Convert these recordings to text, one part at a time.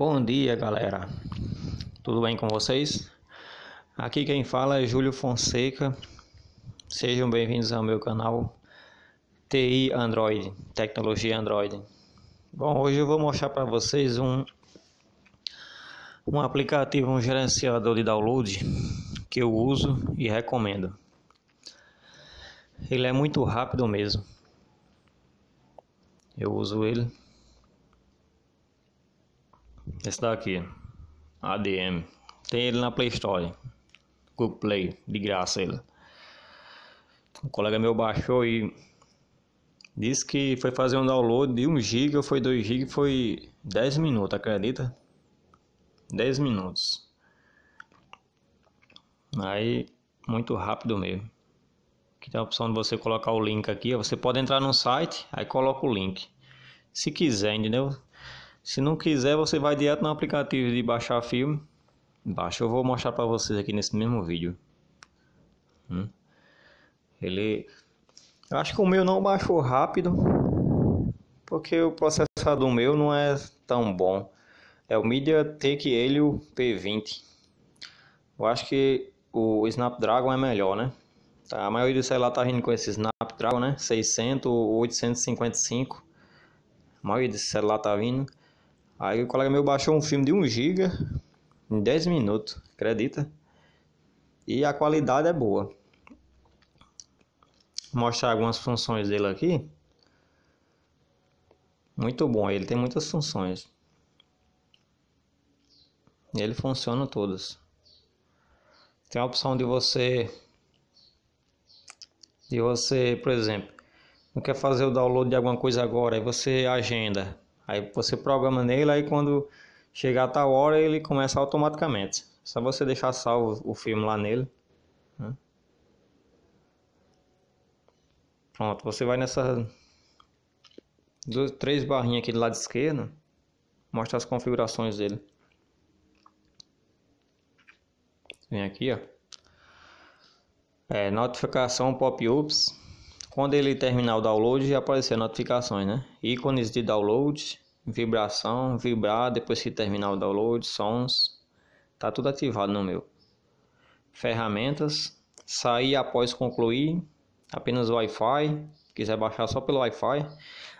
Bom dia, galera. Tudo bem com vocês? Aqui quem fala é Júlio Fonseca. Sejam bem-vindos ao meu canal TI Android, Tecnologia Android. Bom, hoje eu vou mostrar para vocês um um aplicativo, um gerenciador de download que eu uso e recomendo. Ele é muito rápido mesmo. Eu uso ele esse daqui, tá ADM. Tem ele na Play Store. Google Play, de graça ele. Um colega meu baixou e disse que foi fazer um download de 1 GB, foi 2 GB, foi 10 minutos, acredita? 10 minutos. Aí, muito rápido mesmo. Aqui tem a opção de você colocar o link aqui. Você pode entrar no site, aí coloca o link. Se quiser, entendeu? Se não quiser, você vai direto no aplicativo de baixar filme. Baixa, eu vou mostrar para vocês aqui nesse mesmo vídeo. Hum. Ele, eu acho que o meu não baixou rápido, porque o processador meu não é tão bom. É o MediaTek Helio P20. Eu acho que o Snapdragon é melhor, né? Tá, a maioria do celular tá vindo com esse Snapdragon, né? 600 ou 855. A maioria dos celular tá vindo. Aí o colega meu baixou um filme de 1 GB em 10 minutos, acredita? E a qualidade é boa. Vou mostrar algumas funções dele aqui. Muito bom, ele tem muitas funções. E ele funciona todas. Tem a opção de você de você, por exemplo, não quer fazer o download de alguma coisa agora, aí você agenda Aí você programa nele, aí quando chegar a tal hora ele começa automaticamente. É só você deixar salvo o filme lá nele. Né? Pronto, você vai nessa duas, três barrinhas aqui do lado esquerdo, mostra as configurações dele. Vem aqui, ó. É, notificação pop-ups quando ele terminar o download, aparecer notificações, né? Ícones de download, vibração, vibrar depois que terminar o download, sons. Tá tudo ativado no meu. Ferramentas, sair após concluir, apenas Wi-Fi, quiser baixar só pelo Wi-Fi.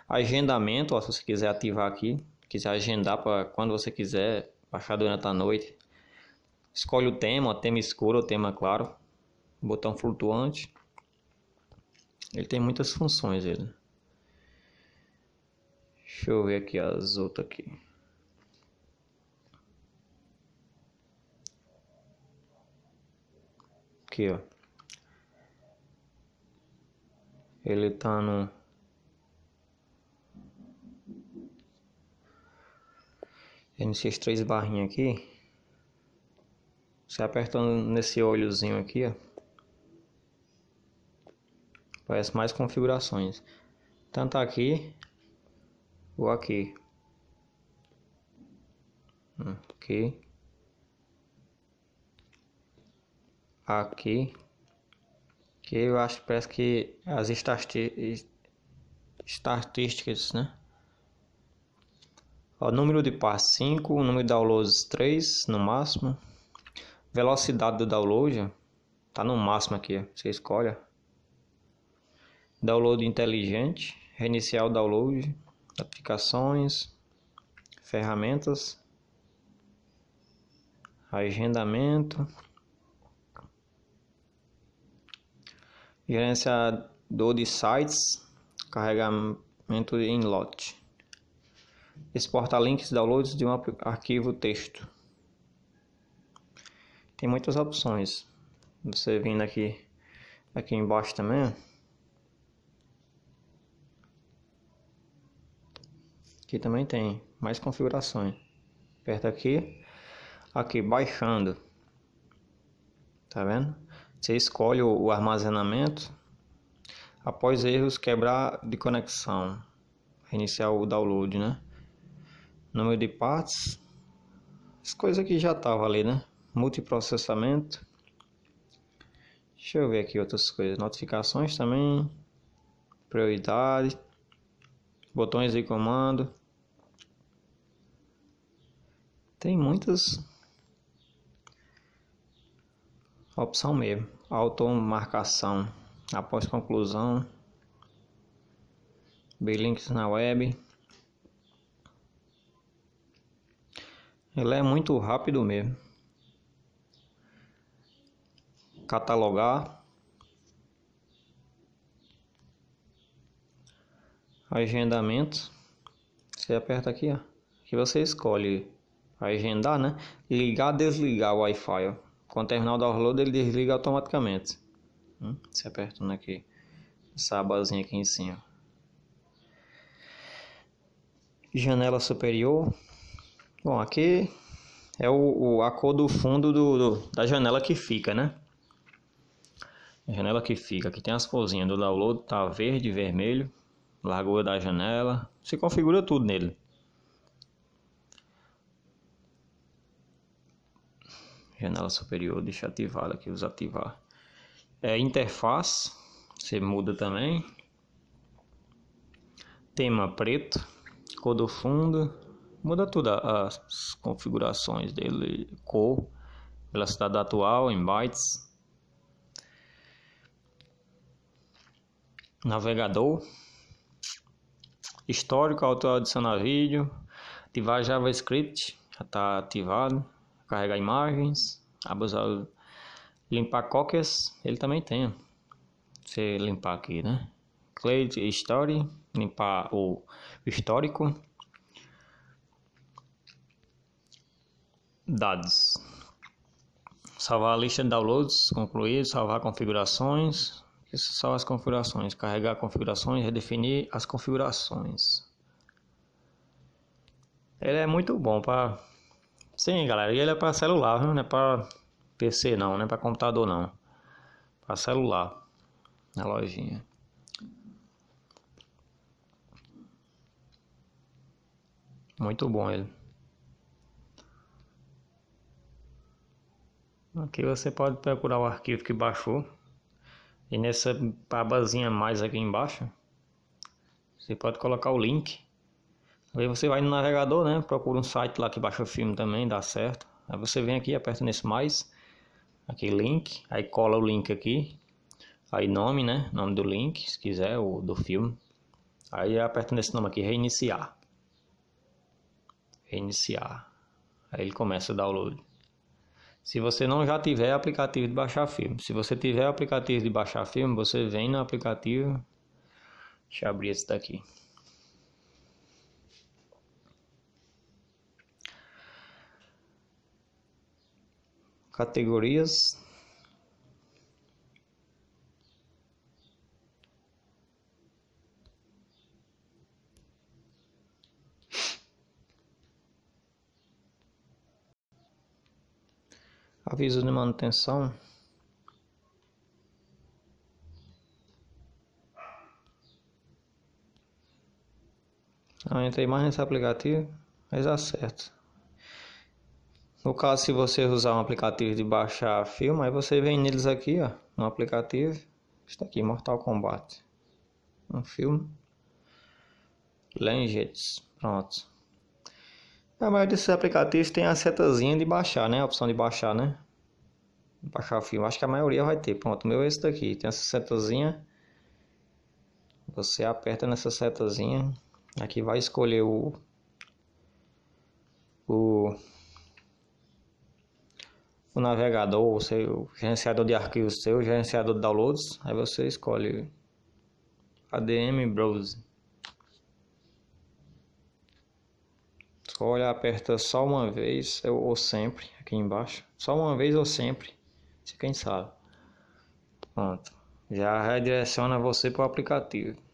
Agendamento, ó, se você quiser ativar aqui, quiser agendar para quando você quiser, baixar durante a noite. Escolhe o tema, ó, tema escuro ou tema claro. Botão flutuante ele tem muitas funções ele. Deixa eu ver aqui as outras aqui. Aqui, ó. Ele tá no Nesses três barrinhos aqui. Você apertando nesse olhozinho aqui, ó. Aparece mais configurações. Tanto tá aqui ou hum, aqui. Aqui. Aqui. Que eu acho que parece que as estatísticas, né? O número de passos 5, número de downloads 3 no máximo. Velocidade do download, tá no máximo aqui, você escolhe download inteligente, reiniciar o download, aplicações, ferramentas, agendamento, gerenciador de sites, carregamento em lote, exportar links downloads de um arquivo texto. Tem muitas opções. Você vindo aqui aqui embaixo também. aqui também tem mais configurações. Aperta aqui, aqui baixando, tá vendo? Você escolhe o armazenamento após erros quebrar de conexão. Reiniciar o download, né? Número de partes. As coisas que já tava ali, né? Multiprocessamento. Deixa eu ver aqui outras coisas. Notificações também. Prioridade. Botões de comando. Tem muitas opção mesmo. Automarcação após conclusão. links na web. Ele é muito rápido mesmo. Catalogar. agendamento, você aperta aqui, ó, que você escolhe agendar, né? Ligar, desligar o Wi-Fi. Ó. Quando terminar o download, ele desliga automaticamente. Hum? Você apertando né, aqui essa abazinha aqui em cima. Janela superior. Bom, aqui é o, o a cor do fundo do, do, da janela que fica, né? A janela que fica. Aqui tem as corzinhas do download, tá verde, vermelho. Largura da janela. Se configura tudo nele. janela superior, deixa ativada aqui, os ativar. É, interface, você muda também. Tema preto, cor do fundo, muda tudo as configurações dele, cor, velocidade atual em bytes. Navegador, histórico, auto-adicionar vídeo, ativar JavaScript, já está ativado carregar imagens, abusar, limpar cookies, ele também tem. Você limpar aqui, né? Cloud History, limpar o histórico. Dados. Salvar a lista de downloads concluídos, salvar configurações, isso são as configurações. Carregar configurações, redefinir as configurações. Ele é muito bom para Sim, galera, e ele é para celular, não é para PC não, não é para computador não. Para celular, na lojinha. Muito bom ele. Aqui você pode procurar o arquivo que baixou. E nessa abazinha mais aqui embaixo, você pode colocar o link Aí você vai no navegador, né? Procura um site lá que baixa o filme também, dá certo. Aí você vem aqui, aperta nesse mais, aqui link, aí cola o link aqui, aí nome, né? Nome do link, se quiser, ou do filme. Aí aperta nesse nome aqui, reiniciar. Reiniciar. Aí ele começa o download. Se você não já tiver aplicativo de baixar filme, se você tiver aplicativo de baixar filme, você vem no aplicativo. Deixa eu abrir esse daqui. categorias aviso de manutenção Então, entrei mais nesse aplicativo, mas acerta. No caso, se você usar um aplicativo de baixar filme, aí você vem neles aqui, ó, no aplicativo, está aqui, Mortal Kombat, um filme, Legends, pronto. A maioria desses aplicativos tem a setazinha de baixar, né, a opção de baixar, né, baixar o filme, acho que a maioria vai ter, pronto, o meu é esse daqui, tem essa setazinha, você aperta nessa setazinha, aqui vai escolher o... o o navegador, o seu gerenciador de arquivos seu, gerenciador de downloads, aí você escolhe ADM Browse. Escolhe, aperta só uma vez é ou sempre aqui embaixo, só uma vez ou sempre, se quem sabe. Pronto, já redireciona você para o aplicativo.